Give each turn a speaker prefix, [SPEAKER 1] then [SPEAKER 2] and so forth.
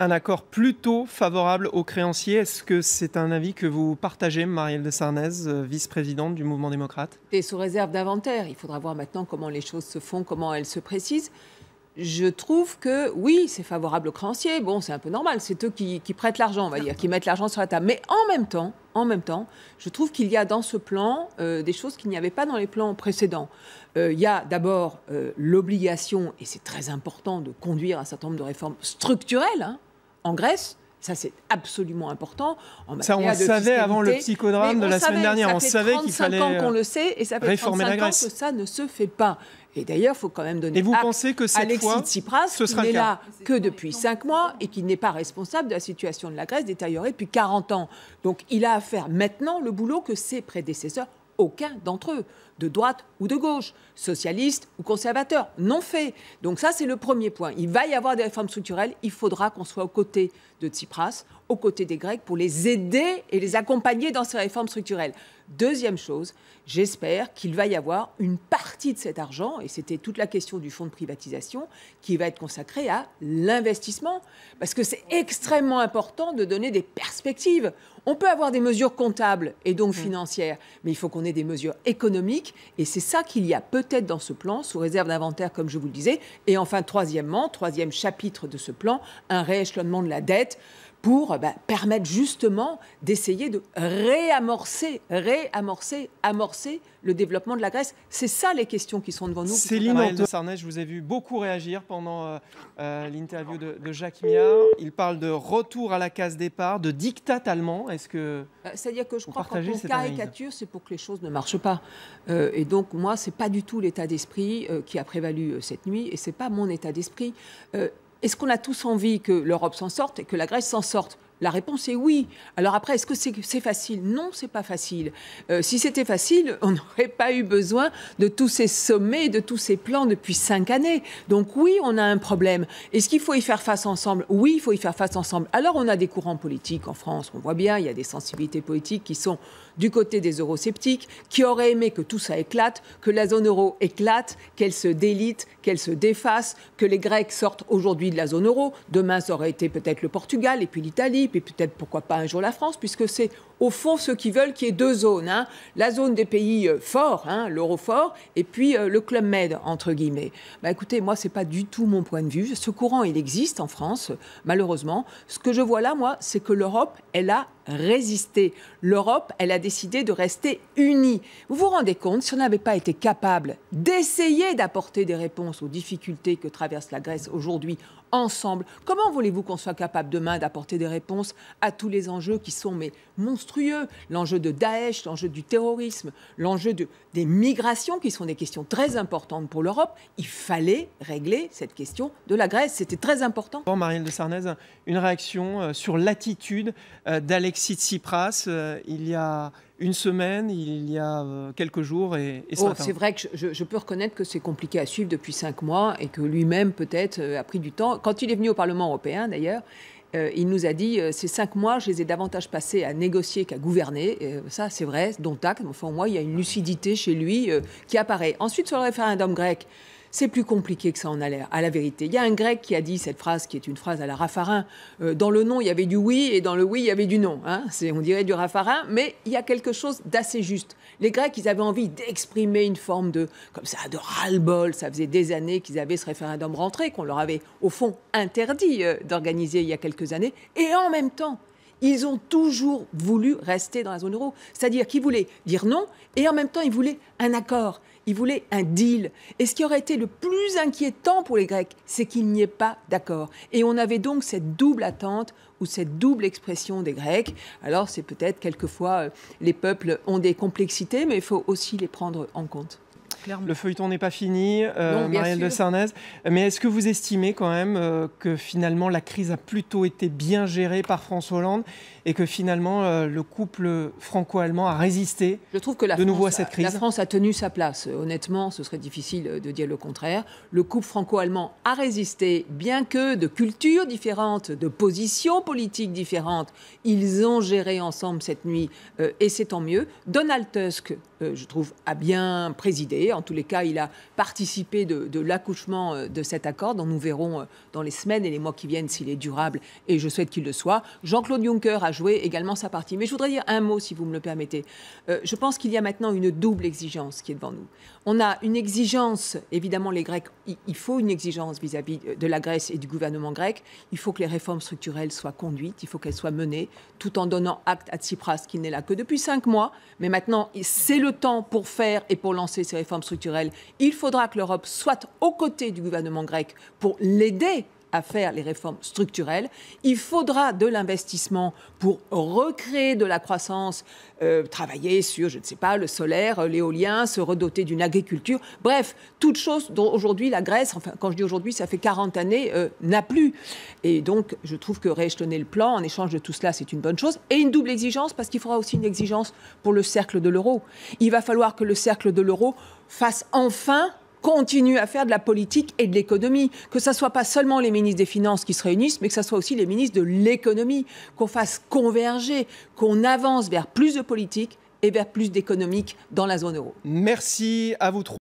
[SPEAKER 1] un accord plutôt favorable aux créanciers. Est-ce que c'est un avis que vous partagez, Marielle de Sarnez, euh, vice-présidente du mouvement démocrate
[SPEAKER 2] Et sous réserve d'inventaire, il faudra voir maintenant comment les choses se font, comment elles se précisent. Je trouve que oui, c'est favorable aux créanciers. Bon, c'est un peu normal, c'est eux qui, prêtent l'argent, on va dire, qui mettent l'argent sur la table. Mais en même temps, en même temps, je trouve qu'il y a dans ce plan euh, des choses qu'il n'y avait pas dans les plans précédents. Euh, il y a d'abord l'obligation, et c'est très important, de conduire un certain nombre de réformes structurelles. Hein, en Grèce. Ça, c'est absolument important. ça, on savait avant le psychodrame de la semaine dernière. on savait qu'il fallait ans qu'on le sait et ça fait réformer Ans que ça ne se fait pas. Et d'ailleurs, il faut quand même donner et vous pensez que cette Alexis Tsipras, ce qui n'est là que depuis 5 mois et qui n'est pas responsable de la situation de la Grèce détériorée depuis 40 ans. Donc, il a à faire maintenant le boulot que ses prédécesseurs, aucun d'entre eux, de droite ou de gauche, socialiste ou conservateur. Non fait. Donc ça, c'est le premier point. Il va y avoir des réformes structurelles. Il faudra qu'on soit aux côtés de Tsipras, aux côtés des Grecs, pour les aider et les accompagner dans ces réformes structurelles. Deuxième chose, j'espère qu'il va y avoir une partie de cet argent, et c'était toute la question du fonds de privatisation, qui va être consacré à l'investissement. Parce que c'est extrêmement important de donner des perspectives. On peut avoir des mesures comptables et donc mm. financières, mais il faut qu'on ait des mesures économiques et c'est ça qu'il y a peut-être dans ce plan, sous réserve d'inventaire, comme je vous le disais. Et enfin, troisièmement, troisième chapitre de ce plan, un rééchelonnement de la dette pour euh, bah, permettre justement d'essayer de réamorcer, réamorcer, amorcer le développement de la Grèce. C'est ça les questions qui sont devant nous. Céline de
[SPEAKER 1] Sarnez, je vous ai vu beaucoup réagir pendant euh, euh, l'interview de, Jacques Millard. Il parle de retour à la case départ, de diktat allemand. Est-ce que
[SPEAKER 2] C'est-à-dire que je crois que caricature, c'est pour que les choses ne marchent pas. et donc moi, c'est pas du tout l'état d'esprit qui a prévalu cette nuit, et c'est pas mon état d'esprit. Est-ce qu'on a tous envie que l'Europe s'en sorte et que la Grèce s'en sorte la réponse est oui. Alors après, est-ce que c'est facile Non, c'est pas facile. Euh, si c'était facile, on n'aurait pas eu besoin de tous ces sommets, de tous ces plans depuis cinq années. Donc oui, on a un problème. Est-ce qu'il faut y faire face ensemble Oui, il faut y faire face ensemble. Alors on a des courants politiques en France, on voit bien, il y a des sensibilités politiques qui sont du côté des eurosceptiques, qui auraient aimé que tout ça éclate, que la zone euro éclate, qu'elle se délite, qu'elle se défasse, que les Grecs sortent aujourd'hui de la zone euro. Demain, ça aurait été peut-être le Portugal et puis l'Italie et peut-être pourquoi pas un jour la France, puisque c'est au fond ceux qui veulent qu'il y ait deux zones. Hein. la zone des pays euh, forts, hein, l'eurofort, et puis euh, le Club Med, entre guillemets. Bah, écoutez, moi, ce n'est pas du tout mon point de vue. Ce courant, il existe en France, malheureusement. Ce que je vois là, moi, c'est que l'Europe, elle a résisté. L'Europe, elle a décidé de rester unie. Vous vous rendez compte, si on n'avait pas été capable d'essayer d'apporter des réponses aux difficultés que traverse la Grèce aujourd'hui ensemble, comment voulez-vous qu'on soit capable demain d'apporter des réponses à tous les enjeux qui sont mais monstrueux l'enjeu de Daesh, l'enjeu du terrorisme, l'enjeu de, des migrations, qui sont des questions très importantes pour l'Europe, il fallait régler cette question de la Grèce. C'était très important. Bon, Marielle de Sarnez,
[SPEAKER 1] une réaction euh, sur l'attitude euh, d'Alexis Tsipras euh, il y a une semaine, il y a quelques jours et, et ce oh, C'est
[SPEAKER 2] vrai que je, je, peux reconnaître que c'est compliqué à suivre depuis cinq mois et que lui-même peut-être a pris du temps. Quand il est venu au Parlement européen d'ailleurs, euh, il nous a dit euh, ces cinq mois, je les ai davantage passés à négocier qu'à gouverner. Euh, ça, c'est vrai, dont acte. Enfin, au moins, il y a une lucidité chez lui qui apparaît. Ensuite, sur le référendum grec, c'est plus compliqué que ça en a l'air, à la vérité. Il y a un grec qui a dit cette phrase, qui est une phrase à la Raffarin. Euh, dans le non, il y avait du oui, et dans le oui, il y avait du non. Hein on dirait du Raffarin, mais il y a quelque chose d'assez juste. Les Grecs, ils avaient envie d'exprimer une forme de, comme ça, de ras-le-bol. Ça faisait des années qu'ils avaient ce référendum rentré, qu'on leur avait, au fond, interdit euh, d'organiser il y a quelques années. Et en même temps, ils ont toujours voulu rester dans la zone euro. C'est-à-dire qu'ils voulaient dire non et en même temps ils voulaient un accord, ils voulaient un deal. Et ce qui aurait été le plus inquiétant pour les Grecs, c'est qu'il n'y ait pas d'accord. Et on avait donc cette double attente ou cette double expression des Grecs. Alors c'est peut-être quelquefois euh, les peuples ont des complexités, mais il faut aussi les prendre en compte.
[SPEAKER 1] Le feuilleton
[SPEAKER 2] n'est pas fini,
[SPEAKER 1] euh, Marielle de Sarnez. Mais est-ce que vous estimez quand même euh, que finalement la crise a plutôt été bien gérée par François Hollande et que finalement euh, le couple franco-allemand a
[SPEAKER 2] résisté Je trouve que la de nouveau à cette crise La France a tenu sa place. Honnêtement, ce serait difficile de dire le contraire. Le couple franco-allemand a résisté, bien que de cultures différentes, de positions politiques différentes, ils ont géré ensemble cette nuit et c'est tant mieux. Donald Tusk euh, je trouve, a bien présidé. En tous les cas, il a participé de, l'accouchement euh, de cet accord, dont nous verrons euh, dans les semaines et les mois qui viennent s'il est durable, et je souhaite qu'il le soit. Jean-Claude Juncker a joué également sa partie. Mais je voudrais dire un mot, si vous me le permettez. je pense qu'il y a maintenant une double exigence qui est devant nous. On a une exigence, évidemment, les Grecs, il faut une exigence vis-à-vis -vis de la Grèce et du gouvernement grec. Il faut que les réformes structurelles soient conduites, il faut qu'elles soient menées, tout en donnant acte à Tsipras, qui n'est là que depuis cinq mois. Mais maintenant, c'est le temps pour faire et pour lancer ces réformes structurelles. Il faudra que l'Europe soit aux côtés du gouvernement grec pour l'aider à faire les réformes structurelles. Il faudra de l'investissement pour recréer de la croissance, euh, travailler sur, je ne sais pas, le solaire, euh, l'éolien, se redoter d'une agriculture. Bref, toutes choses dont aujourd'hui la Grèce, enfin quand je dis aujourd'hui, ça fait 40 années, euh, n'a plus. Et donc, je trouve que rééchelonner le plan en échange de tout cela, c'est une bonne chose. Et une double exigence, parce qu'il faudra aussi une exigence pour le cercle de l'euro. Il va falloir que le cercle de l'euro fasse enfin continue à faire de la politique et de l'économie. Que ce ne soit pas seulement les ministres des Finances qui se réunissent, mais que ce soit aussi les ministres de l'économie, qu'on fasse converger, qu'on avance vers plus de politique et vers plus d'économique dans la zone euro. Merci à vous trois.